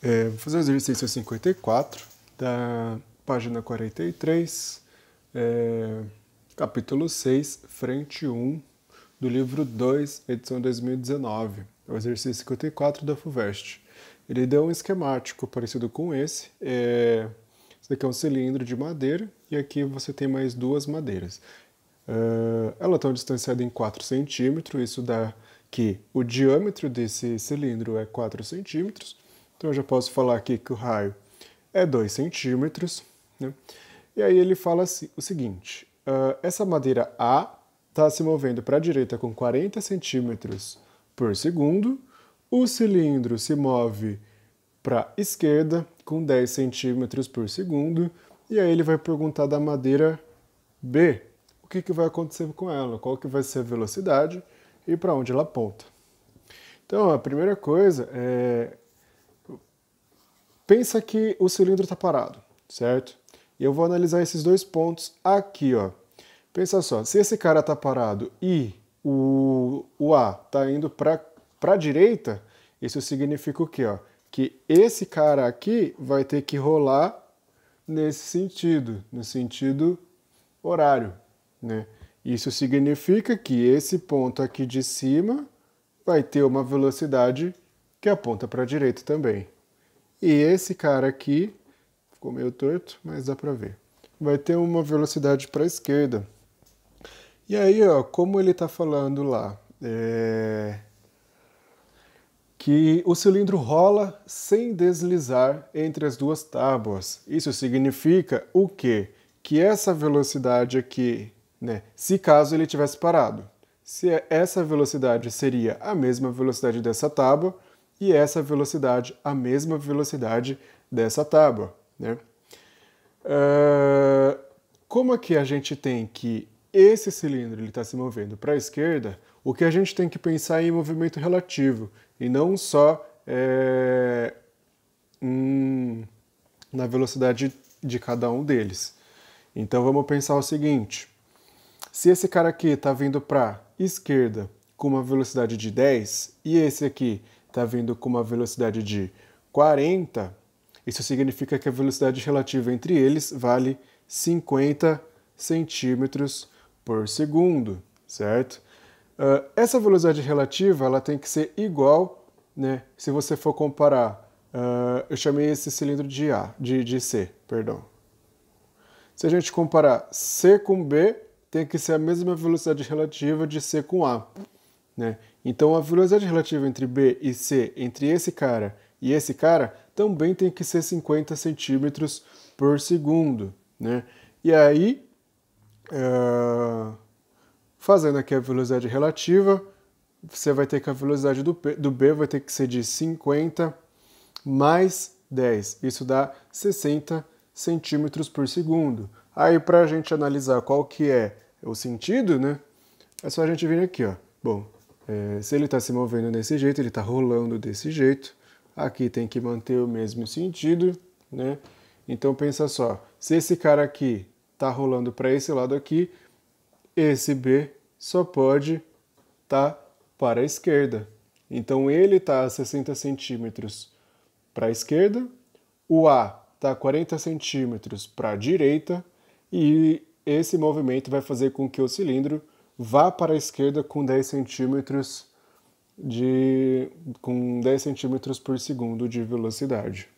É, vou fazer o exercício 54, da página 43, é, capítulo 6, frente 1, do livro 2, edição 2019. É o exercício 54 da FUVEST. Ele deu um esquemático parecido com esse. É, esse daqui é um cilindro de madeira e aqui você tem mais duas madeiras. Uh, ela está distanciada em 4 centímetros, isso dá que o diâmetro desse cilindro é 4 centímetros então eu já posso falar aqui que o raio é 2 centímetros. Né? E aí ele fala assim, o seguinte, uh, essa madeira A está se movendo para a direita com 40 centímetros por segundo, o cilindro se move para a esquerda com 10 centímetros por segundo, e aí ele vai perguntar da madeira B o que, que vai acontecer com ela, qual que vai ser a velocidade e para onde ela aponta. Então, a primeira coisa é Pensa que o cilindro está parado, certo? E eu vou analisar esses dois pontos aqui, ó. Pensa só, se esse cara está parado e o, o A está indo para a direita, isso significa o quê? Ó? Que esse cara aqui vai ter que rolar nesse sentido, no sentido horário. Né? Isso significa que esse ponto aqui de cima vai ter uma velocidade que aponta para a direita também. E esse cara aqui, ficou meio torto, mas dá para ver. Vai ter uma velocidade para a esquerda. E aí, ó, como ele está falando lá, é... que o cilindro rola sem deslizar entre as duas tábuas. Isso significa o quê? Que essa velocidade aqui, né, se caso ele tivesse parado, se essa velocidade seria a mesma velocidade dessa tábua, e essa velocidade, a mesma velocidade dessa tábua. Né? Uh, como aqui é a gente tem que esse cilindro está se movendo para a esquerda, o que a gente tem que pensar é em movimento relativo e não só é, na velocidade de cada um deles. Então vamos pensar o seguinte: se esse cara aqui está vindo para a esquerda com uma velocidade de 10 e esse aqui está vindo com uma velocidade de 40, isso significa que a velocidade relativa entre eles vale 50 centímetros por segundo, certo? Uh, essa velocidade relativa ela tem que ser igual, né? Se você for comparar, uh, eu chamei esse cilindro de A, de, de C, perdão. Se a gente comparar C com B, tem que ser a mesma velocidade relativa de C com A. Né? Então a velocidade relativa entre B e C, entre esse cara e esse cara, também tem que ser 50 centímetros por segundo. Né? E aí, eh, fazendo aqui a velocidade relativa, você vai ter que a velocidade do, P, do B vai ter que ser de 50 mais 10. Isso dá 60 centímetros por segundo. Aí para a gente analisar qual que é o sentido, né? É só a gente vir aqui, ó. Bom, é, se ele está se movendo desse jeito, ele está rolando desse jeito. Aqui tem que manter o mesmo sentido, né? Então pensa só, se esse cara aqui está rolando para esse lado aqui, esse B só pode estar tá para a esquerda. Então ele está a 60 centímetros para a esquerda, o A está a 40 centímetros para a direita e esse movimento vai fazer com que o cilindro vá para a esquerda com 10 centímetros de com 10 centímetros por segundo de velocidade.